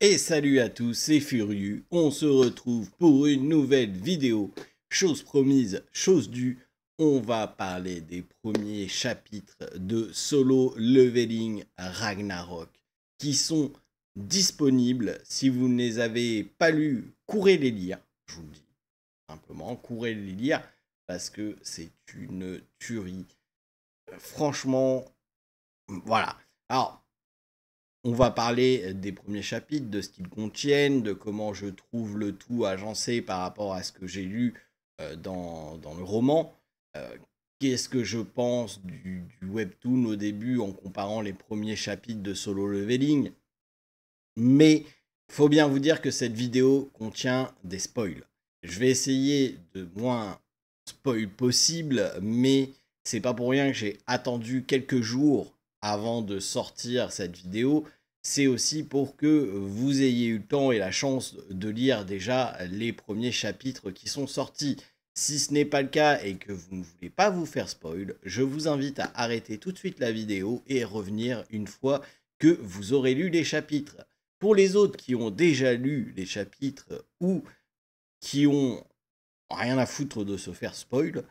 Et salut à tous, c'est Furieux. On se retrouve pour une nouvelle vidéo. Chose promise, chose due. On va parler des premiers chapitres de Solo Leveling Ragnarok qui sont disponibles. Si vous ne les avez pas lus, courez les lire, je vous le dis. Simplement, courez les lire parce que c'est une tuerie. Franchement, voilà. Alors, on va parler euh, des premiers chapitres, de ce qu'ils contiennent, de comment je trouve le tout agencé par rapport à ce que j'ai lu euh, dans, le roman. Euh, qu'est-ce que je pense du, webtoon au début en comparant les premiers chapitres de Solo Leveling Mais faut bien vous dire que cette vidéo contient des spoils. Je vais essayer de moins spoil possible, mais c'est pas pour rien que j'ai attendu quelques jours avant de sortir cette vidéo. C'est aussi pour que vous ayez eu le temps et la chance de lire déjà les premiers chapitres qui sont sortis. Si ce n'est pas le cas et que vous ne voulez pas vous faire spoil, je vous invite à arrêter tout de suite la vidéo et revenir une fois que vous aurez lu les chapitres. Pour les autres qui ont déjà lu les chapitres ou qui ont rien à foutre de se faire spoil,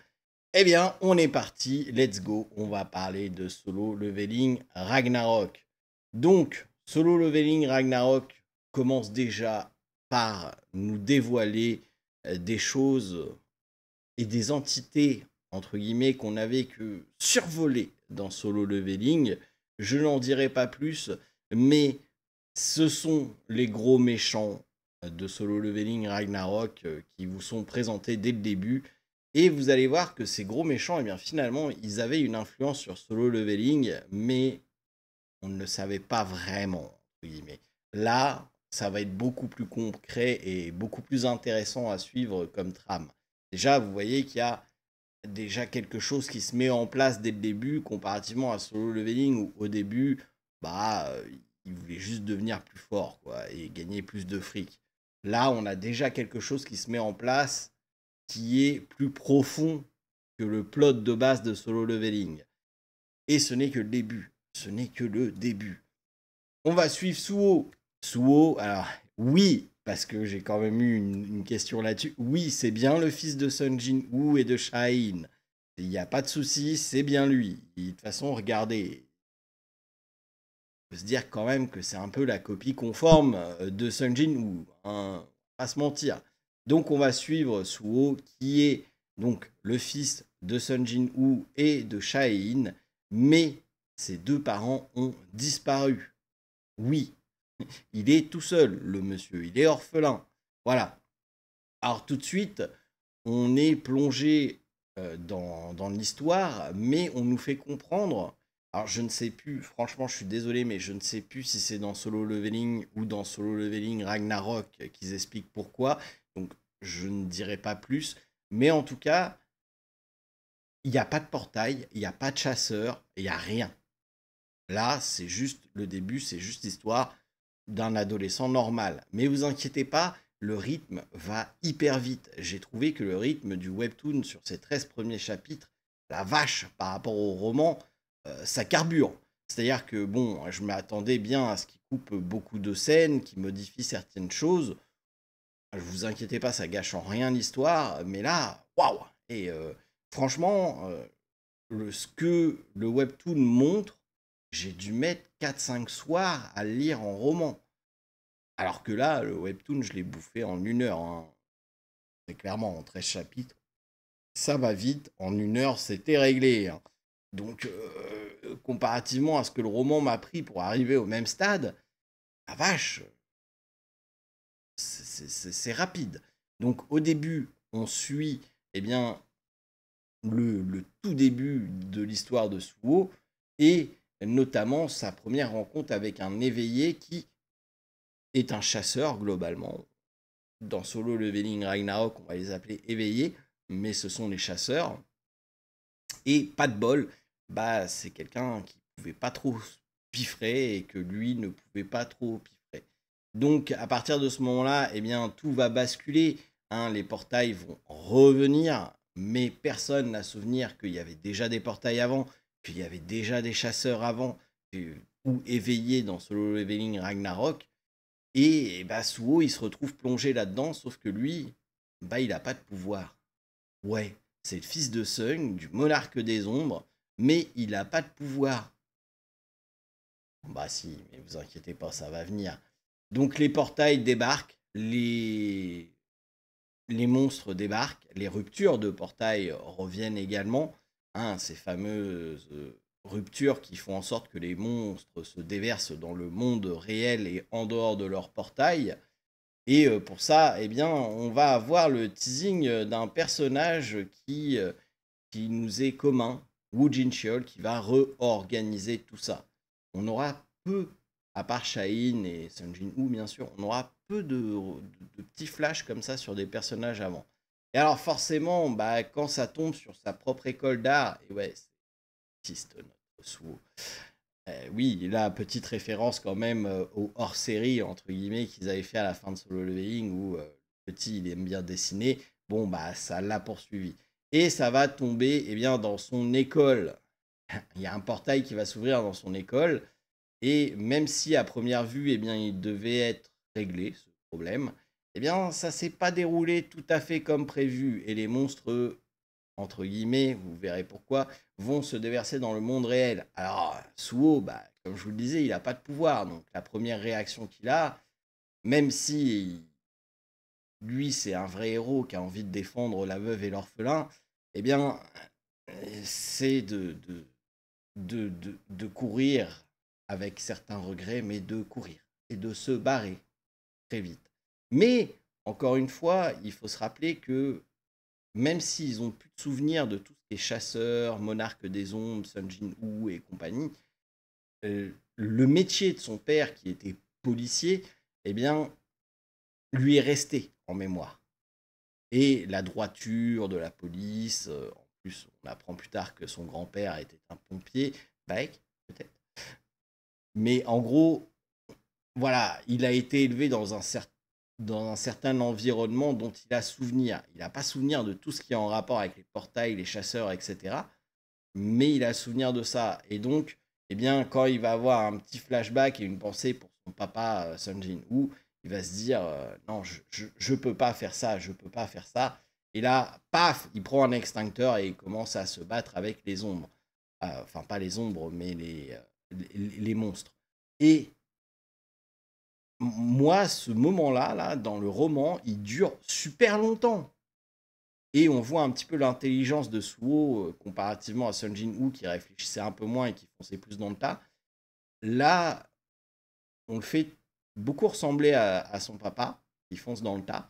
eh bien, on est parti, let's go, on va parler de Solo Leveling Ragnarok. Donc, Solo Leveling Ragnarok commence déjà par nous dévoiler euh, des choses et des entités, entre guillemets, qu'on n'avait que survolées dans Solo Leveling. Je n'en dirai pas plus, mais ce sont les gros méchants de Solo Leveling Ragnarok euh, qui vous sont présentés dès le début. Et vous allez voir que ces gros méchants, et eh bien finalement, ils avaient une influence sur Solo Leveling, mais on ne le savait pas vraiment. Mais là, ça va être beaucoup plus concret et beaucoup plus intéressant à suivre comme trame. Déjà, vous voyez qu'il y a déjà quelque chose qui se met en place dès le début, comparativement à Solo Leveling, où au début, bah, euh, il voulait juste devenir plus fort et gagner plus de fric. Là, on a déjà quelque chose qui se met en place qui est plus profond que le plot de base de solo leveling. Et ce n'est que le début. Ce n'est que le début. On va suivre Suho. Suho, alors oui, parce que j'ai quand même eu une, question là-dessus. Oui, c'est bien le fils de Jin Woo et de Shine. Il n'y a pas de souci, c'est bien lui. De toute façon, regardez, peut se dire quand même que c'est un peu la copie conforme euh, de Sunjin ou hein, pas se mentir. Donc on va suivre Suo qui est donc le fils de Sunjin Woo et de Shaein, mais ses deux parents ont disparu. Oui, il est tout seul, le monsieur, il est orphelin. Voilà. Alors tout de suite, on est plongé euh, dans l'histoire, mais on nous fait comprendre alors je ne sais plus, franchement je suis désolé, mais je ne sais plus si c'est dans Solo Leveling ou dans Solo Leveling Ragnarok qu'ils expliquent pourquoi. Donc je ne dirai pas plus. Mais en tout cas, il n'y a pas de portail, il n'y a pas de chasseur, il n'y a rien. Là, c'est juste le début, c'est juste l'histoire d'un adolescent normal. Mais vous inquiétez pas, le rythme va hyper vite. J'ai trouvé que le rythme du webtoon sur ces 13 premiers chapitres, la vache par rapport au roman, euh, ça carbure. C'est-à-dire que, bon, je m'attendais bien à ce qu'il coupe beaucoup de scènes, qu'il modifie certaines choses. Je vous inquiétez pas, ça gâche en rien l'histoire, mais là, waouh Et euh, franchement, euh, ce que le webtoon montre, j'ai dû mettre 4-5 soirs à lire en roman. Alors que là, le webtoon, je l'ai bouffé en une heure. Hein. C'est clairement en 13 chapitres. Ça va vite, en une heure, c'était réglé. Hein. Donc, euh, euh, comparativement à ce que le roman m'a pris pour arriver au même stade, la vache, c'est rapide. Donc, au début, on suit eh bien, le, tout début de l'histoire de Suo et notamment sa première rencontre avec un éveillé qui est un chasseur globalement. Dans Solo Leveling Ragnarok, on va les appeler éveillés, mais ce sont les chasseurs. Et pas de bol, bah, c'est quelqu'un qui pouvait pas trop piffrer et que lui ne pouvait pas trop piffrer. Donc, à partir de ce moment-là, eh bien, tout va basculer. Hein, les portails vont revenir, mais personne n'a souvenir qu'il y avait déjà des portails avant, qu'il y avait déjà des chasseurs avant, euh, ou éveillés dans Solo Leveling Ragnarok. Et, et eh bah, il se retrouve plongé là-dedans, sauf que lui, bah, il n'a pas de pouvoir. Ouais, c'est le fils de Sung, du monarque des ombres, mais il n'a pas de pouvoir. Bah si, mais vous inquiétez pas, ça va venir. Donc les portails débarquent, les, les monstres débarquent, les ruptures de portails reviennent également. Hein, ces fameuses euh, ruptures qui font en sorte que les monstres se déversent dans le monde réel et en dehors de leur portail. Et euh, pour ça, eh bien, on va avoir le teasing d'un personnage qui, euh, qui nous est commun, Wu Jin qui va réorganiser tout ça. On aura peu, à part Shaïn et Sun Jin Woo bien sûr, on aura peu de, petits flashs comme ça sur des personnages avant. Et alors forcément, bah, quand ça tombe sur sa propre école d'art, et ouais, c'est notre sous. Euh, oui, la petite référence quand même euh, aux hors-série, entre guillemets, qu'ils avaient fait à la fin de Solo Leveling, où euh, le petit, il aime bien dessiner. Bon, bah, ça l'a poursuivi et ça va tomber eh bien, dans son école. il y a un portail qui va s'ouvrir dans son école, et même si à première vue, eh bien, il devait être réglé, ce problème, eh bien, ça s'est pas déroulé tout à fait comme prévu, et les monstres, entre guillemets, vous verrez pourquoi, vont se déverser dans le monde réel. Alors, Suo, bah, comme je vous le disais, il n'a pas de pouvoir, donc la première réaction qu'il a, même si lui c'est un vrai héros qui a envie de défendre la veuve et l'orphelin, eh bien euh, c'est de courir avec certains regrets, mais de courir et de se barrer très vite. Mais encore une fois, il faut se rappeler que même s'ils ont plus de souvenirs de tous ces chasseurs, monarques des ombres, Sun Jin Woo et compagnie, euh, le métier de son père qui était policier, eh bien, lui est resté en mémoire. Et la droiture de la police, euh, en plus, on apprend plus tard que son grand-père était un pompier, Bike, peut-être. Mais en gros, voilà, il a été élevé dans un, certain dans un certain environnement dont il a souvenir. Il n'a pas souvenir de tout ce qui est en rapport avec les portails, les chasseurs, etc. Mais il a souvenir de ça. Et donc, eh bien, quand il va avoir un petit flashback et une pensée pour son papa euh, Sunjin, ou il va se dire euh, non, je, je, peux pas faire ça, je peux pas faire ça. Et là, paf, il prend un extincteur et il commence à se battre avec les ombres. Euh, enfin, pas les ombres, mais les, euh, les, monstres. Et moi, ce moment-là, là, dans le roman, il dure super longtemps. Et on voit un petit peu l'intelligence de Suo comparativement à Sun Jin-woo qui réfléchissait un peu moins et qui fonçait plus dans le tas. Là, on le fait beaucoup ressemblait à, son papa, il fonce dans le tas.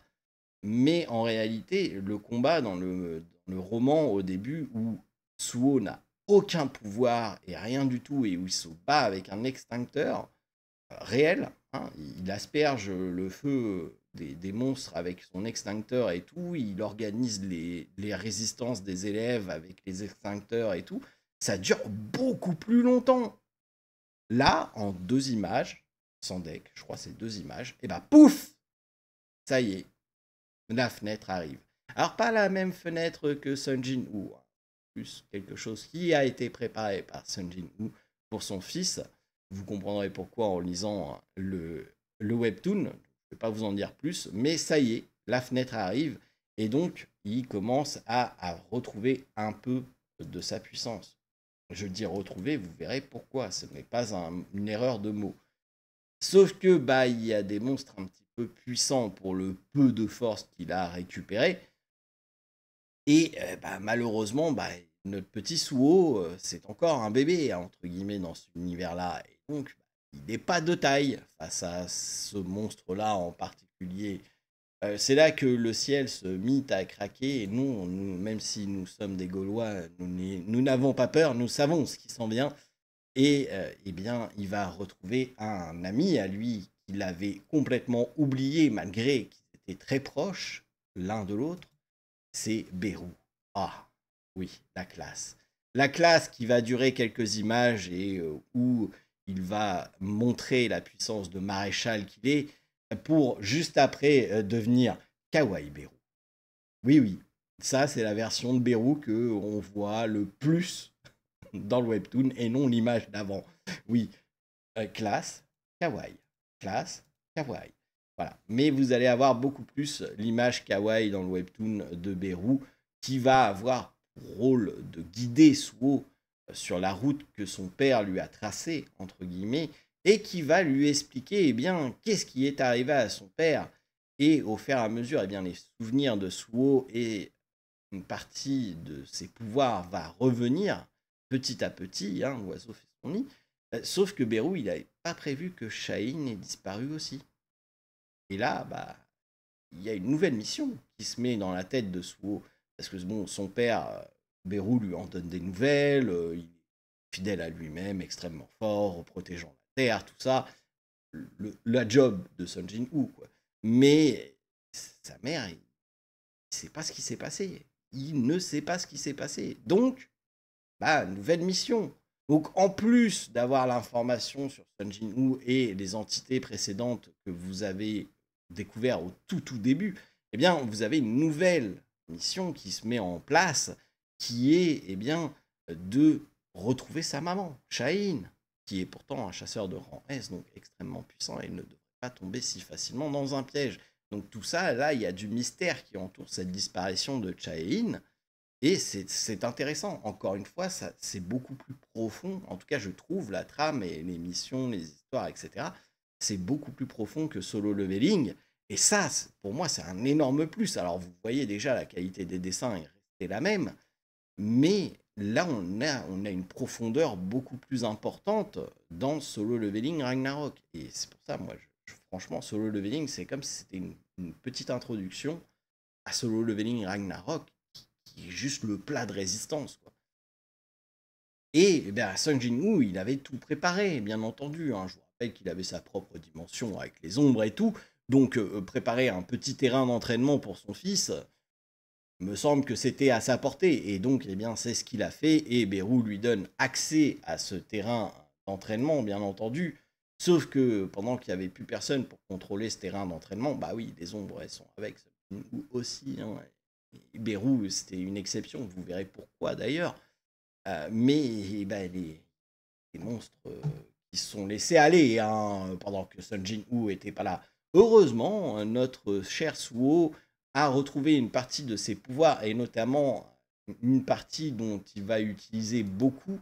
Mais en réalité, le combat dans le, roman au début où Suo n'a aucun pouvoir et rien du tout et où il se bat avec un extincteur euh, réel, hein, il asperge le feu des, monstres avec son extincteur et tout, il organise les résistances des élèves avec les extincteurs et tout, ça dure beaucoup plus longtemps. Là, en deux images, son deck, je crois c'est deux images, et bah pouf Ça y est, la fenêtre arrive. Alors pas la même fenêtre que Sunjin ou hein. plus quelque chose qui a été préparé par Sunjin ou pour son fils. Vous comprendrez pourquoi en lisant hein, le, le webtoon, je ne vais pas vous en dire plus, mais ça y est, la fenêtre arrive, et donc il commence à, retrouver un peu de sa puissance. Je dis retrouver, vous verrez pourquoi, ce n'est pas une erreur de mots. Sauf que bah il y a des monstres un petit peu puissants pour le peu de force qu'il a récupéré. Et euh, bah, malheureusement, bah, notre petit Suo, euh, c'est encore un bébé, entre guillemets, dans cet univers-là. Et donc, bah, il n'est pas de taille face à ce monstre-là en particulier. Euh, c'est là que le ciel se mit à craquer. Et nous, nous même si nous sommes des Gaulois, nous n'avons pas peur, nous savons ce qui s'en vient. Et euh, eh bien, il va retrouver un ami à lui qu'il avait complètement oublié malgré qu'ils étaient très proches l'un de l'autre. C'est Bérou. Ah, oui, la classe. La classe qui va durer quelques images et euh, où il va montrer la puissance de maréchal qu'il est pour juste après euh, devenir Kawaii Bérou. Oui, oui, ça c'est la version de Bérou que on voit le plus dans le webtoon et non l'image d'avant. Oui, euh, classe, kawaii. Classe, kawaii. Voilà. Mais vous allez avoir beaucoup plus l'image kawaii dans le webtoon de Bérou qui va avoir rôle de guider Suo euh, sur la route que son père lui a tracée, entre guillemets, et qui va lui expliquer eh bien qu'est-ce qui est arrivé à son père et au fur et à mesure eh bien les souvenirs de Suo et une partie de ses pouvoirs va revenir petit à petit, hein, l'oiseau fait son nid. Euh, sauf que Bérou, il n'avait pas prévu que Shaïn ait disparu aussi. Et là, bah, il y a une nouvelle mission qui se met dans la tête de Suo. Parce que son père, euh, Berou lui en donne des nouvelles, euh, il est fidèle à lui-même, extrêmement fort, protégeant la terre, tout ça. Le, la job de Sunjin jin quoi. Mais sa mère, il ne sait pas ce qui s'est passé. Il ne sait pas ce qui s'est passé. Donc, bah, nouvelle mission. Donc, en plus d'avoir l'information sur Sun Jin-woo et les entités précédentes que vous avez découvert au tout tout début, eh bien, vous avez une nouvelle mission qui se met en place, qui est, eh bien, de retrouver sa maman, Shaïn, qui est pourtant un chasseur de rang S, donc extrêmement puissant, et ne devrait pas tomber si facilement dans un piège. Donc tout ça, là, il y a du mystère qui entoure cette disparition de Chaein, et c'est intéressant. Encore une fois, c'est beaucoup plus profond. En tout cas, je trouve la trame et les missions, les histoires, etc. C'est beaucoup plus profond que solo leveling. Et ça, pour moi, c'est un énorme plus. Alors, vous voyez déjà, la qualité des dessins est la même. Mais là, on a, une profondeur beaucoup plus importante dans solo leveling Ragnarok. Et c'est pour ça, moi, franchement, solo leveling, c'est comme si c'était une petite introduction à solo leveling Ragnarok juste le plat de résistance. Quoi. Et, eh bien, jin il avait tout préparé, bien entendu. Hein. Je vous rappelle qu'il avait sa propre dimension avec les ombres et tout. Donc, euh, euh, préparer un petit terrain d'entraînement pour son fils, me semble que c'était à sa portée. Et donc, eh bien, c'est ce qu'il a fait. Et Beru lui donne accès à ce terrain d'entraînement, bien entendu. Sauf que pendant qu'il n'y avait plus personne pour contrôler ce terrain d'entraînement, bah oui, les ombres, elles sont avec aussi. Hein, Bérou, c'était une exception, vous verrez pourquoi d'ailleurs. Euh, mais eh ben, les, monstres euh, qui se sont laissés aller hein, pendant que Sun Jin-woo n'était pas là. Heureusement, notre cher Suo a retrouvé une partie de ses pouvoirs et notamment une partie dont il va utiliser beaucoup,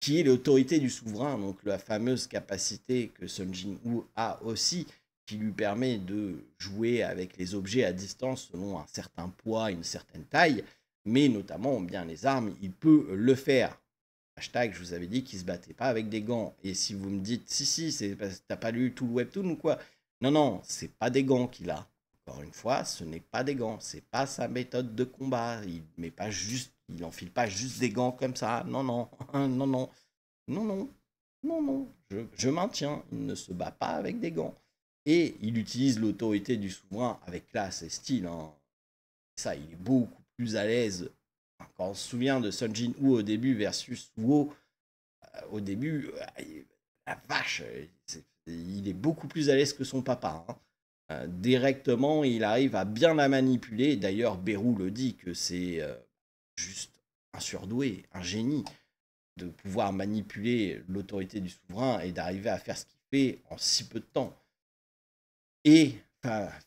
qui est l'autorité du souverain, donc la fameuse capacité que Sun Jin-woo a aussi qui lui permet de jouer avec les objets à distance selon un certain poids, une certaine taille, mais notamment bien les armes, il peut le faire. Hashtag, je vous avais dit qu'il ne se battait pas avec des gants. Et si vous me dites, si, si, t'as pas lu tout le webtoon ou quoi Non, non, c'est pas des gants qu'il a. Encore une fois, ce n'est pas des gants, c'est pas sa méthode de combat. Il met pas juste, il enfile pas juste des gants comme ça. Non, non, non, non, non, non, non, non. Je, je maintiens, il ne se bat pas avec des gants et il utilise l'autorité du souverain avec classe et style. Hein. Ça, il est beaucoup plus à l'aise. Quand on se souvient de jin Woo au début versus Wo, euh, au début, euh, la vache, il est beaucoup plus à l'aise que son papa. Hein. Euh, directement, il arrive à bien la manipuler. D'ailleurs, Bérou le dit que c'est juste un surdoué, un génie de pouvoir manipuler l'autorité du souverain et d'arriver à faire ce qu'il fait en si peu de temps. Et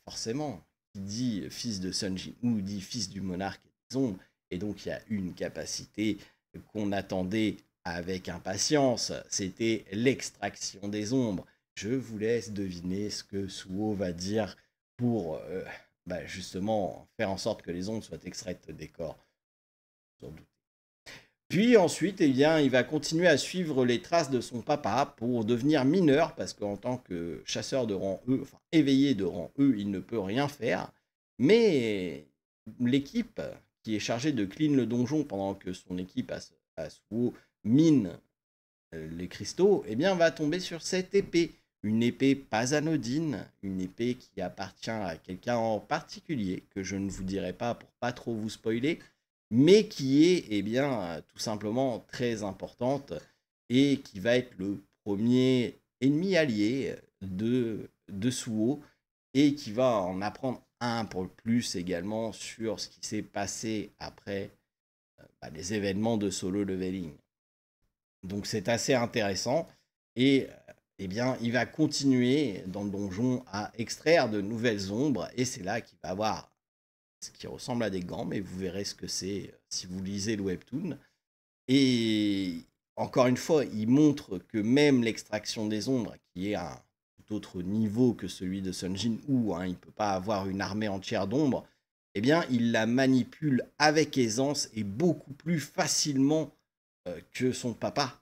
forcément, qui dit fils de Sun jin ou dit fils du monarque des ombres. Et donc il y a une capacité qu'on attendait avec impatience, c'était l'extraction des ombres. Je vous laisse deviner ce que Suo va dire pour euh, bah, justement faire en sorte que les ombres soient extraites des corps. Sans doute puis ensuite, eh bien, il va continuer à suivre les traces de son papa pour devenir mineur, parce qu'en tant que chasseur de rang E, enfin éveillé de rang E, il ne peut rien faire. Mais l'équipe qui est chargée de clean le donjon pendant que son équipe à, mine euh, les cristaux, eh bien, va tomber sur cette épée. Une épée pas anodine, une épée qui appartient à quelqu'un en particulier, que je ne vous dirai pas pour pas trop vous spoiler, mais qui est eh bien, tout simplement très importante et qui va être le premier ennemi allié de, de Suo et qui va en apprendre un peu plus également sur ce qui s'est passé après euh, bah, les événements de solo leveling. Donc c'est assez intéressant et euh, eh bien, il va continuer dans le donjon à extraire de nouvelles ombres et c'est là qu'il va avoir ce qui ressemble à des gants, mais vous verrez ce que c'est euh, si vous lisez le webtoon. Et encore une fois, il montre que même l'extraction des ombres, qui est à un tout autre niveau que celui de Sunjin, où hein, il ne peut pas avoir une armée entière d'ombres, eh bien, il la manipule avec aisance et beaucoup plus facilement euh, que son papa,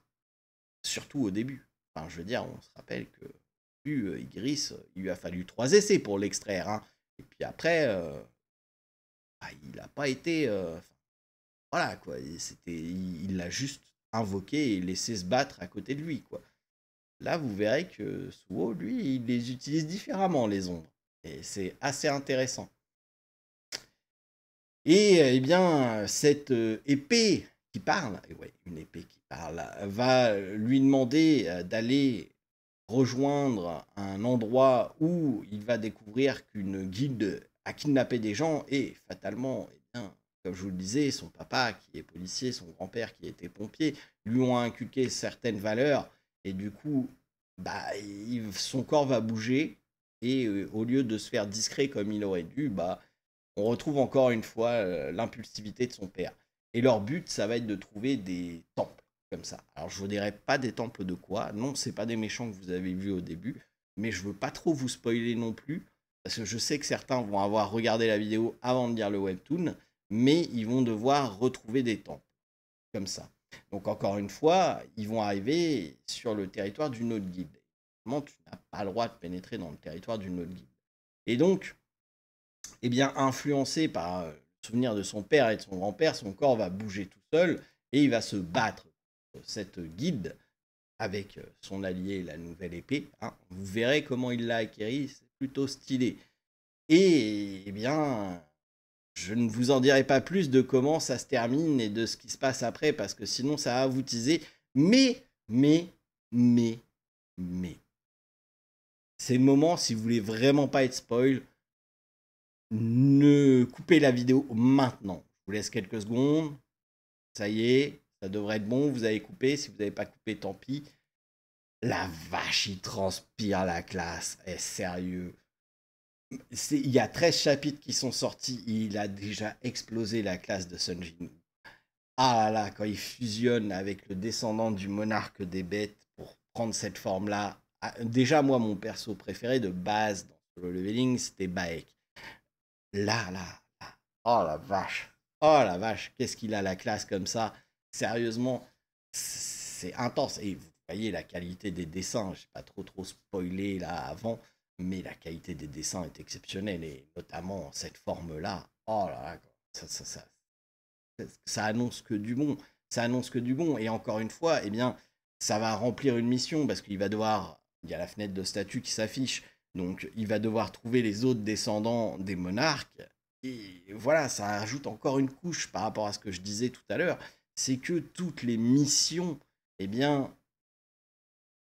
surtout au début. Enfin, je veux dire, on se rappelle que plus euh, il, euh, il lui a fallu trois essais pour l'extraire. Hein. Et puis après, ah, il n'a pas été. Euh, voilà, quoi. C'était, il l'a juste invoqué et laissé se battre à côté de lui, quoi. Là, vous verrez que Suo, lui, il les utilise différemment, les ombres. Et c'est assez intéressant. Et euh, eh bien, cette euh, épée qui parle, une épée qui parle, va lui demander d'aller rejoindre un endroit où il va découvrir qu'une guilde à kidnapper des gens et fatalement, eh comme je vous le disais, son papa qui est policier, son grand-père qui était pompier, lui ont inculqué certaines valeurs et du coup, bah, son corps va bouger et euh, au lieu de se faire discret comme il aurait dû, bah, on retrouve encore une fois euh, l'impulsivité de son père. Et leur but, ça va être de trouver des temples comme ça. Alors je vous dirai pas des temples de quoi, non, c'est pas des méchants que vous avez vus au début, mais je veux pas trop vous spoiler non plus parce que je sais que certains vont avoir regardé la vidéo avant de lire le webtoon, mais ils vont devoir retrouver des temps. Comme ça. Donc encore une fois, ils vont arriver sur le territoire d'une autre guide. tu n'as pas le droit de pénétrer dans le territoire d'une autre guide. Et donc, eh bien, influencé par euh, le souvenir de son père et de son grand-père, son corps va bouger tout seul et il va se battre cette guide avec euh, son allié, la nouvelle épée. Hein. Vous verrez comment il l'a acquérie, plutôt stylé. Et eh bien, je ne vous en dirai pas plus de comment ça se termine et de ce qui se passe après, parce que sinon ça va vous teaser. Mais, mais, mais, mais. C'est le moment, si vous voulez vraiment pas être spoil, ne coupez la vidéo maintenant. Je vous laisse quelques secondes. Ça y est, ça devrait être bon. Vous avez coupé. Si vous n'avez pas coupé, tant pis. La vache, il transpire la classe. Est eh, sérieux. il y a 13 chapitres qui sont sortis. Il a déjà explosé la classe de Sun Jin. Ah là là, quand il fusionne avec le descendant du monarque des bêtes pour prendre cette forme-là. Ah, déjà, moi, mon perso préféré de base dans le leveling, c'était Baek. Là, là, là. Oh la vache. Oh la vache. Qu'est-ce qu'il a la classe comme ça. Sérieusement, c'est intense. Et voyez la qualité des dessins, je pas trop trop spoilé là avant, mais la qualité des dessins est exceptionnelle et notamment cette forme-là, oh là là, ça, ça, ça, ça, annonce que du bon, ça annonce que du bon et encore une fois, eh bien, ça va remplir une mission parce qu'il va devoir, il y a la fenêtre de statut qui s'affiche, donc il va devoir trouver les autres descendants des monarques et voilà, ça ajoute encore une couche par rapport à ce que je disais tout à l'heure, c'est que toutes les missions, eh bien,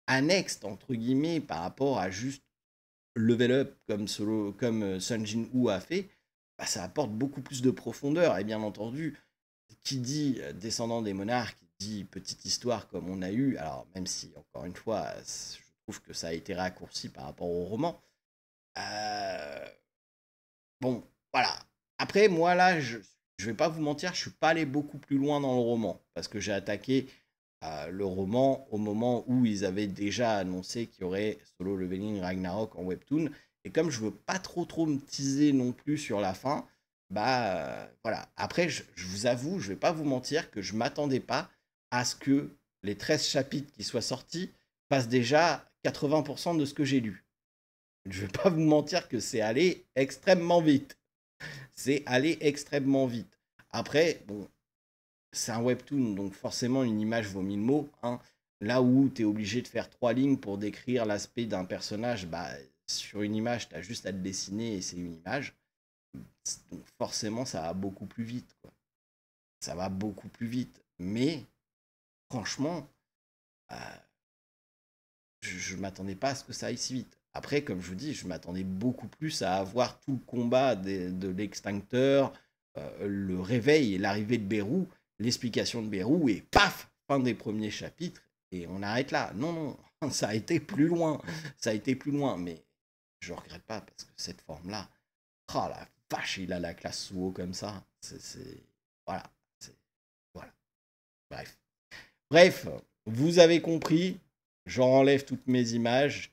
annexe, entre guillemets, par rapport à juste level up comme, solo, comme euh, Sun Jin Woo a fait, bah, ça apporte beaucoup plus de profondeur. Et bien entendu, qui dit euh, descendant des monarques, dit petite histoire comme on a eu, alors même si, encore une fois, je trouve que ça a été raccourci par rapport au roman. Euh, bon, voilà. Après, moi, là, je ne vais pas vous mentir, je suis pas allé beaucoup plus loin dans le roman, parce que j'ai attaqué euh, le roman au moment où ils avaient déjà annoncé qu'il y aurait Solo Leveling Ragnarok en webtoon. Et comme je veux pas trop trop me teaser non plus sur la fin, bah euh, voilà. Après, je, vous avoue, je vais pas vous mentir que je m'attendais pas à ce que les 13 chapitres qui soient sortis passent déjà 80% de ce que j'ai lu. Je vais pas vous mentir que c'est allé extrêmement vite. c'est allé extrêmement vite. Après, bon, c'est un webtoon, donc forcément une image vaut mille mots. Hein. Là où tu es obligé de faire trois lignes pour décrire l'aspect d'un personnage, bah, sur une image, tu as juste à te dessiner et c'est une image. Donc forcément, ça va beaucoup plus vite. Ça va beaucoup plus vite. Mais franchement, euh, je ne m'attendais pas à ce que ça aille si vite. Après, comme je vous dis, je m'attendais beaucoup plus à avoir tout le combat de, l'extincteur, euh, le réveil et l'arrivée de Bérou l'explication de Bérou et paf, fin des premiers chapitres et on arrête là. Non, non, ça a été plus loin, ça a été plus loin, mais je regrette pas parce que cette forme-là, oh la vache, il a la classe sous haut comme ça. C'est. Voilà. Voilà. Bref. Bref, vous avez compris. j'enlève enlève toutes mes images.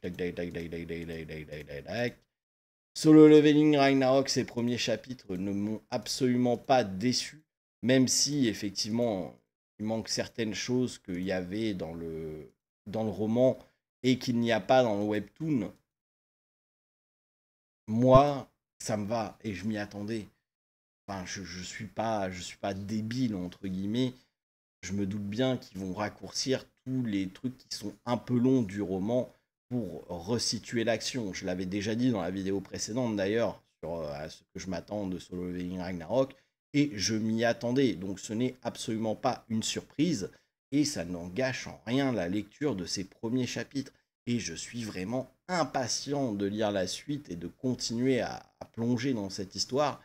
Solo Leveling Ragnarok, ses premiers chapitres ne m'ont absolument pas déçu même si effectivement il manque certaines choses qu'il y avait dans le, dans le roman et qu'il n'y a pas dans le webtoon, moi, ça me va et je m'y attendais. Enfin, je, je suis pas, je suis pas débile entre guillemets. Je me doute bien qu'ils vont raccourcir tous les trucs qui sont un peu longs du roman pour resituer l'action. Je l'avais déjà dit dans la vidéo précédente d'ailleurs sur euh, à ce que je m'attends de Solo Ragnarok et je m'y attendais, donc ce n'est absolument pas une surprise, et ça n'engage en rien la lecture de ces premiers chapitres, et je suis vraiment impatient de lire la suite et de continuer à, plonger dans cette histoire.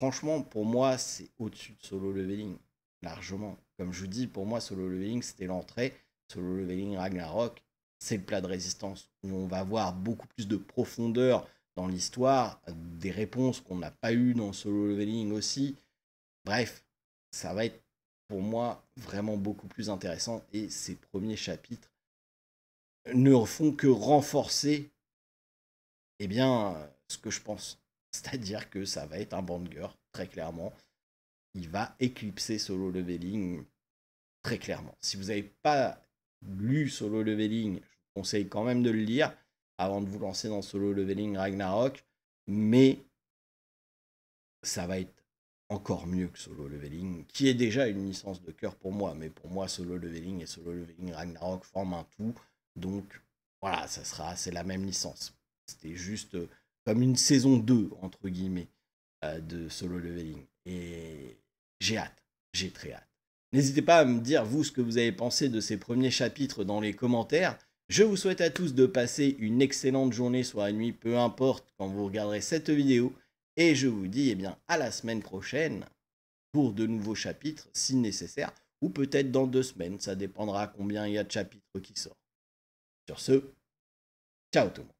Franchement, pour moi, c'est au-dessus de solo leveling, largement. Comme je vous dis, pour moi, solo leveling, c'était l'entrée. Solo leveling Ragnarok, c'est le plat de résistance, où on va voir beaucoup plus de profondeur dans l'histoire, des réponses qu'on n'a pas eues dans solo leveling aussi. Bref, ça va être pour moi vraiment beaucoup plus intéressant et ces premiers chapitres ne font que renforcer eh bien ce que je pense. C'est-à-dire que ça va être un banger, très clairement. Il va éclipser Solo Leveling très clairement. Si vous n'avez pas lu Solo Leveling, je vous conseille quand même de le lire avant de vous lancer dans Solo Leveling Ragnarok, mais ça va être encore mieux que Solo Leveling, qui est déjà une licence de cœur pour moi, mais pour moi Solo Leveling et Solo Leveling Ragnarok forment un tout, donc voilà, ça sera, c'est la même licence. C'était juste euh, comme une saison 2, entre guillemets, euh, de Solo Leveling. Et j'ai hâte, j'ai très hâte. N'hésitez pas à me dire, vous, ce que vous avez pensé de ces premiers chapitres dans les commentaires. Je vous souhaite à tous de passer une excellente journée, une nuit, peu importe quand vous regarderez cette vidéo. Et je vous dis eh bien, à la semaine prochaine pour de nouveaux chapitres si nécessaire, ou peut-être dans deux semaines, ça dépendra combien il y a de chapitres qui sortent. Sur ce, ciao tout le monde.